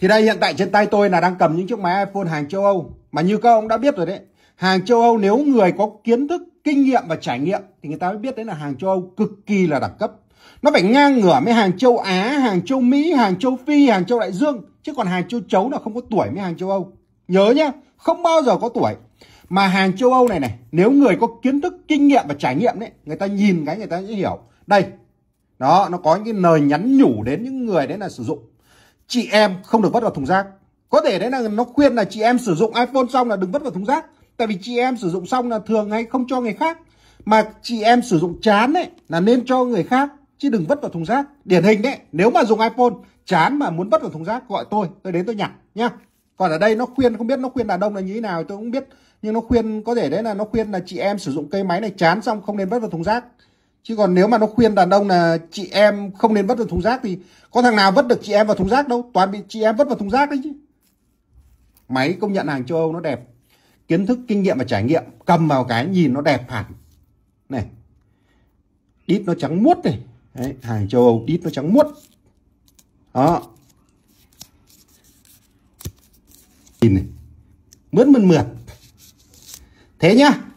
Thì đây hiện tại trên tay tôi là đang cầm những chiếc máy iPhone hàng châu Âu. Mà như các ông đã biết rồi đấy, hàng châu Âu nếu người có kiến thức, kinh nghiệm và trải nghiệm thì người ta mới biết đấy là hàng châu Âu cực kỳ là đẳng cấp. Nó phải ngang ngửa với hàng châu Á, hàng châu Mỹ, hàng châu Phi, hàng châu Đại Dương. Chứ còn hàng châu chấu là không có tuổi với hàng châu Âu. Nhớ nhá, không bao giờ có tuổi. Mà hàng châu Âu này này, nếu người có kiến thức, kinh nghiệm và trải nghiệm đấy, người ta nhìn cái người ta sẽ hiểu. Đây, đó, nó có những cái lời nhắn nhủ đến những người đấy là sử dụng chị em không được vứt vào thùng rác có thể đấy là nó khuyên là chị em sử dụng iPhone xong là đừng vứt vào thùng rác tại vì chị em sử dụng xong là thường hay không cho người khác mà chị em sử dụng chán ấy là nên cho người khác chứ đừng vứt vào thùng rác điển hình đấy nếu mà dùng iPhone chán mà muốn vứt vào thùng rác gọi tôi tôi đến tôi nhặt nhá còn ở đây nó khuyên không biết nó khuyên đàn ông là như thế nào tôi cũng biết nhưng nó khuyên có thể đấy là nó khuyên là chị em sử dụng cây máy này chán xong không nên vứt vào thùng rác chứ còn nếu mà nó khuyên đàn ông là chị em không nên vứt vào thùng rác thì có thằng nào vứt được chị em vào thùng rác đâu toàn bị chị em vứt vào thùng rác đấy chứ máy công nhận hàng châu âu nó đẹp kiến thức kinh nghiệm và trải nghiệm cầm vào cái nhìn nó đẹp hẳn này đít nó trắng muốt này đấy, hàng châu âu đít nó trắng muốt đó nhìn này mướt mượt mượt thế nhá